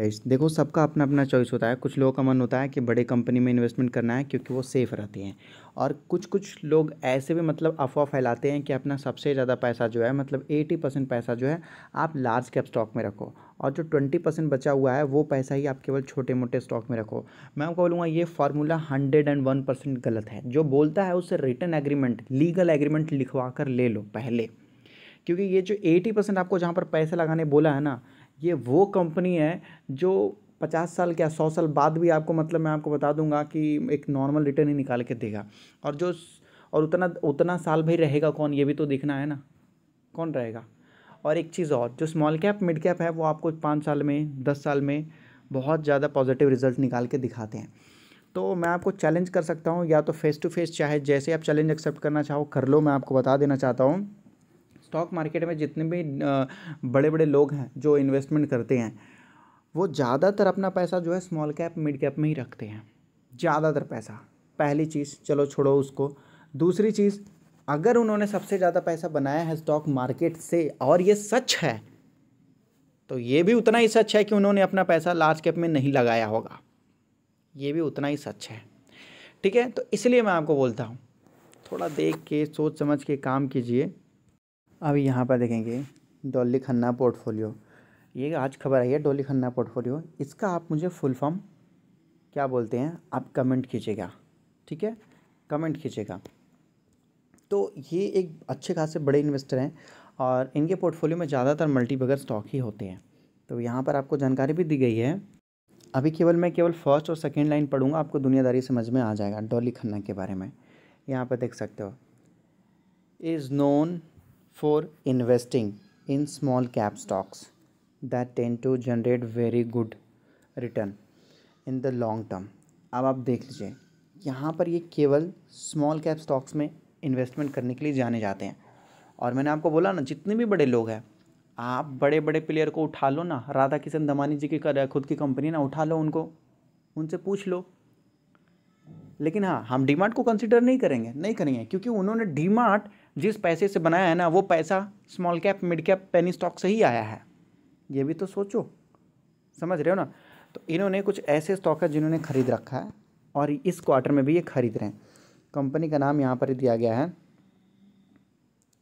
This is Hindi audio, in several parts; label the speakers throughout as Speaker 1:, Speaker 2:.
Speaker 1: गाइस देखो सबका अपना अपना चॉइस होता है कुछ लोगों का मन होता है कि बड़े कंपनी में इन्वेस्टमेंट करना है क्योंकि वो सेफ़ रहती हैं और कुछ कुछ लोग ऐसे भी मतलब अफवाह फैलाते हैं कि अपना सबसे ज़्यादा पैसा जो है मतलब एटी परसेंट पैसा जो है आप लार्ज कैप स्टॉक में रखो और जो ट्वेंटी परसेंट बचा हुआ है वो पैसा ही आप केवल छोटे मोटे स्टॉक में रखो मैं आपको बोलूँगा ये formula hundred and one percent गलत है जो बोलता है उससे रिटर्न एग्रीमेंट लीगल एग्रीमेंट लिखवा कर ले लो पहले क्योंकि ये जो एटी परसेंट आपको जहाँ पर पैसा लगाने बोला है ना ये वो कंपनी है जो पचास साल क्या सौ साल बाद भी आपको मतलब मैं आपको बता दूंगा कि एक नॉर्मल रिटर्न ही निकाल के देगा और जो और उतना उतना साल भाई रहेगा कौन ये भी तो देखना है ना कौन रहेगा और एक चीज़ और जो स्मॉल कैप मिड कैप है वो आपको पाँच साल में दस साल में बहुत ज़्यादा पॉजिटिव रिजल्ट निकाल के दिखाते हैं तो मैं आपको चैलेंज कर सकता हूँ या तो फेस टू फेस चाहे जैसे आप चैलेंज एक्सेप्ट करना चाहो कर लो मैं आपको बता देना चाहता हूँ स्टॉक मार्केट में जितने भी बड़े बड़े लोग हैं जो इन्वेस्टमेंट करते हैं वो ज़्यादातर अपना पैसा जो है स्मॉल कैप मिड कैप में ही रखते हैं ज़्यादातर पैसा पहली चीज़ चलो छोड़ो उसको दूसरी चीज़ अगर उन्होंने सबसे ज़्यादा पैसा बनाया है स्टॉक मार्केट से और ये सच है तो ये भी उतना ही सच है कि उन्होंने अपना पैसा लार्ज कैप में नहीं लगाया होगा ये भी उतना ही सच है ठीक है तो इसलिए मैं आपको बोलता हूँ थोड़ा देख के सोच समझ के काम कीजिए अब यहाँ पर देखेंगे डॉली खन्ना पोर्टफोलियो ये आज खबर आई है डॉली खन्ना पोर्टफोलियो इसका आप मुझे फुल फॉर्म क्या बोलते हैं आप कमेंट कीजिएगा ठीक है कमेंट कीजिएगा तो ये एक अच्छे खासे बड़े इन्वेस्टर हैं और इनके पोर्टफोलियो में ज़्यादातर मल्टीबगर स्टॉक ही होते हैं तो यहाँ पर आपको जानकारी भी दी गई है अभी केवल मैं केवल फर्स्ट और सेकेंड लाइन पढ़ूंगा आपको दुनियादारी समझ में आ जाएगा डॉली खन्ना के बारे में यहाँ पर देख सकते हो is known for investing in small cap stocks that tend to generate very good return in the long term अब आप देख लीजिए यहाँ पर ये केवल स्मॉल कैप स्टॉक्स में इन्वेस्टमेंट करने के लिए जाने जाते हैं और मैंने आपको बोला ना जितने भी बड़े लोग हैं आप बड़े बड़े प्लेयर को उठा लो ना राधा किशन दमानी जी की कर खुद की कंपनी ना उठा लो उनको उनसे पूछ लो लेकिन हाँ हम डीमार्ट को कंसिडर नहीं करेंगे नहीं करेंगे क्योंकि उन्होंने डीमार्ट जिस पैसे से बनाया है ना वो पैसा small cap mid cap penny stock से ही आया है ये भी तो सोचो समझ रहे हो ना तो इन्होंने कुछ ऐसे स्टॉक है जिन्होंने ख़रीद रखा है और इस क्वार्टर में भी ये ख़रीद रहे हैं कंपनी का नाम यहाँ पर दिया गया है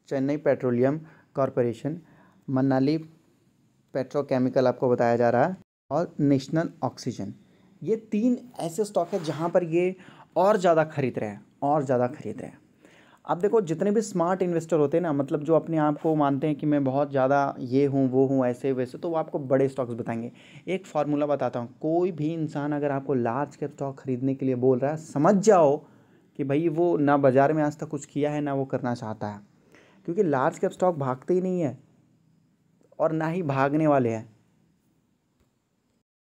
Speaker 1: Chennai petroleum corporation Manali petrochemical आपको बताया जा रहा है और नेशनल ऑक्सीजन ये तीन ऐसे स्टॉक है जहाँ पर ये और ज़्यादा खरीद रहे हैं और ज़्यादा खरीद रहे हैं आप देखो जितने भी स्मार्ट इन्वेस्टर होते हैं ना मतलब जो अपने आप को मानते हैं कि मैं बहुत ज़्यादा ये हूँ वो हूँ ऐसे वैसे तो वो आपको बड़े स्टॉक्स बताएंगे एक फार्मूला बताता हूँ कोई भी इंसान अगर आपको लार्ज कैप स्टॉक खरीदने के लिए बोल रहा है समझ जाओ कि भाई वो ना बाज़ार में आज तक कुछ किया है ना वो करना चाहता है क्योंकि लार्ज कैप स्टॉक भागते ही नहीं है और ना ही भागने वाले हैं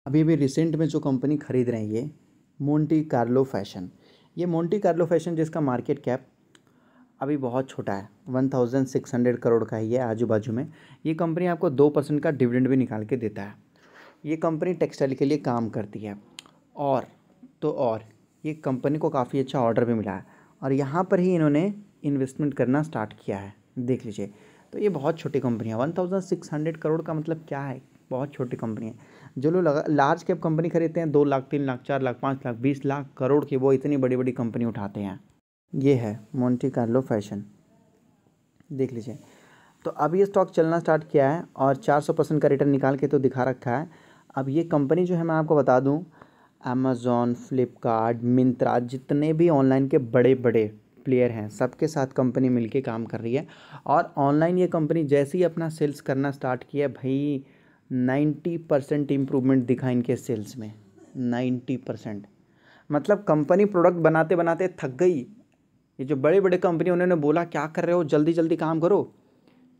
Speaker 1: अभी अभी रिसेंट में जो कंपनी खरीद रहे हैं ये मोन्टी कार्लो फैशन ये मोन्टी कार्लो फैशन जिसका मार्केट कैप अभी बहुत छोटा है one thousand six hundred crore का ही है आजू बाजू में ये कंपनी आपको दो परसेंट का डिविडेंड भी निकाल के देता है ये कंपनी टेक्सटाइल के लिए काम करती है और तो और ये कंपनी को काफ़ी अच्छा ऑर्डर भी मिला है और यहाँ पर ही इन्होंने इन्वेस्टमेंट करना स्टार्ट किया है देख लीजिए तो ये बहुत छोटी कंपनी है one thousand six hundred crore का मतलब क्या है बहुत छोटी कंपनी है जो लोग लार्ज कैप कंपनी खरीदते हैं दो लाख तीन लाख चार लाख पाँच लाख बीस लाख करोड़ की वो इतनी बड़ी बड़ी कंपनी उठाते हैं ये है मोन्टी कार्लो फैशन देख लीजिए तो अब ये स्टॉक चलना स्टार्ट किया है और 400 परसेंट का रिटर्न निकाल के तो दिखा रखा है अब ये कंपनी जो है मैं आपको बता दूं अमेज़ोन फ्लिपकार्ट मिंत्रा जितने भी ऑनलाइन के बड़े बड़े प्लेयर हैं सबके साथ कंपनी मिलके काम कर रही है और ऑनलाइन ये कंपनी जैसे ही अपना सेल्स करना स्टार्ट किया भाई नाइन्टी परसेंट इम्प्रूवमेंट दिखा इनके सेल्स में नाइन्टी परसेंट मतलब कंपनी प्रोडक्ट बनाते बनाते थक गई ये जो बड़े बड़े कंपनी उन्होंने बोला क्या कर रहे हो जल्दी जल्दी काम करो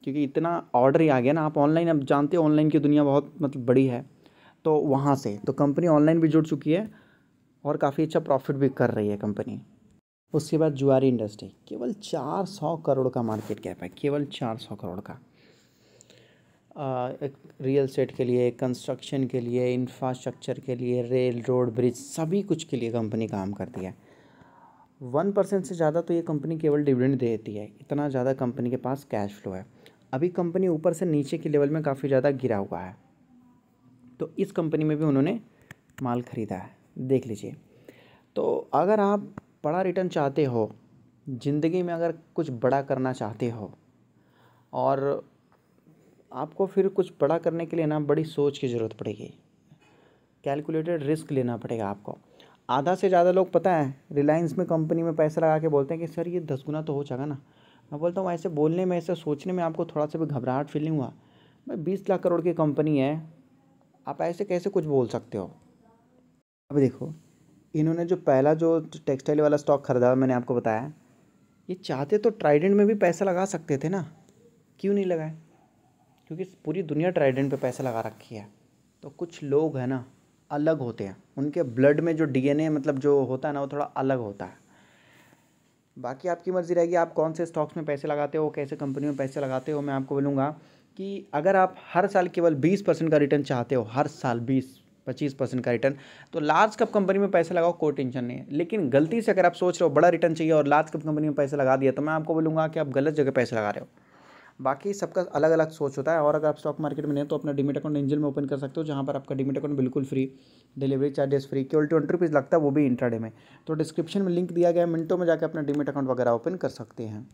Speaker 1: क्योंकि इतना ऑर्डर ही आ गया ना आप ऑनलाइन अब जानते हो ऑनलाइन की दुनिया बहुत मतलब बड़ी है तो वहाँ से तो कंपनी ऑनलाइन भी जुड़ चुकी है और काफ़ी अच्छा प्रॉफिट भी कर रही है कंपनी उसके बाद जुआरी इंडस्ट्री केवल चार सौ करोड़ का मार्केट कैप है केवल चार सौ करोड़ का आ, एक रियल स्टेट के लिए कंस्ट्रक्शन के लिए इंफ्रास्ट्रक्चर के लिए रेल रोड ब्रिज सभी कुछ के लिए कंपनी काम करती है वन परसेंट से ज़्यादा तो ये कंपनी केवल डिविडेंड देती है इतना ज़्यादा कंपनी के पास कैश फ्लो है अभी कंपनी ऊपर से नीचे के लेवल में काफ़ी ज़्यादा गिरा हुआ है तो इस कंपनी में भी उन्होंने माल ख़रीदा है देख लीजिए तो अगर आप बड़ा रिटर्न चाहते हो ज़िंदगी में अगर कुछ बड़ा करना चाहते हो और आपको फिर कुछ बड़ा करने के लिए ना बड़ी सोच की ज़रूरत पड़ेगी कैलकुलेटेड रिस्क लेना पड़ेगा आपको आधा से ज़्यादा लोग पता है रिलायंस में कंपनी में पैसा लगा के बोलते हैं कि सर ये दस गुना तो हो जाएगा ना मैं बोलता हूँ ऐसे बोलने में ऐसे सोचने में आपको थोड़ा सा भी घबराहट फीलिंग हुआ भाई बीस लाख करोड़ की कंपनी है आप ऐसे कैसे कुछ बोल सकते हो अब देखो इन्होंने जो पहला जो टेक्सटाइल वाला स्टॉक खरीदा मैंने आपको बताया ये चाहते तो ट्राइडेंट में भी पैसा लगा सकते थे ना क्यों नहीं लगाए क्योंकि पूरी दुनिया ट्राइडेंट पे पैसा लगा रखी है तो कुछ लोग हैं ना अलग होते हैं उनके ब्लड में जो डीएनए मतलब जो होता है ना वो थोड़ा अलग होता है बाकी आपकी मर्ज़ी रहेगी आप कौन से स्टॉक्स में पैसे लगाते हो कैसे कंपनी में पैसे लगाते हो मैं आपको बोलूँगा कि अगर आप हर साल केवल बीस परसेंट का रिटर्न चाहते हो हर साल बीस पच्चीस परसेंट का रिटर्न तो लार्ज कप कंपनी में पैसे लगाओ कोई टेंशन नहीं है लेकिन गलती से अगर आप सोच रहे हो बड़ा रिटर्न चाहिए और लार्ज कप कंपनी में पैसे लगा दिया तो मैं आपको बोलूँगा कि आप गलत जगह पैसे लगा रहे हो बाकी सबका अलग अलग सोच होता है और अगर आप स्टॉक मार्केट में नहीं तो अपना डिमिट अकाउंट इंजन में ओपन कर सकते हो जहाँ पर आपका डिमिट अकाउंट बिल्कुल फ्री डिलीवरी चार्जेस फ्री केवल ट्वेंटी रुपीज़ लगता है वो भी इंट्राडे में तो डिस्क्रिप्शन में लिंक दिया गया है मिनटों में जाकर अपना डिमिट अकाउंट वगैरह ओपन कर सकते हैं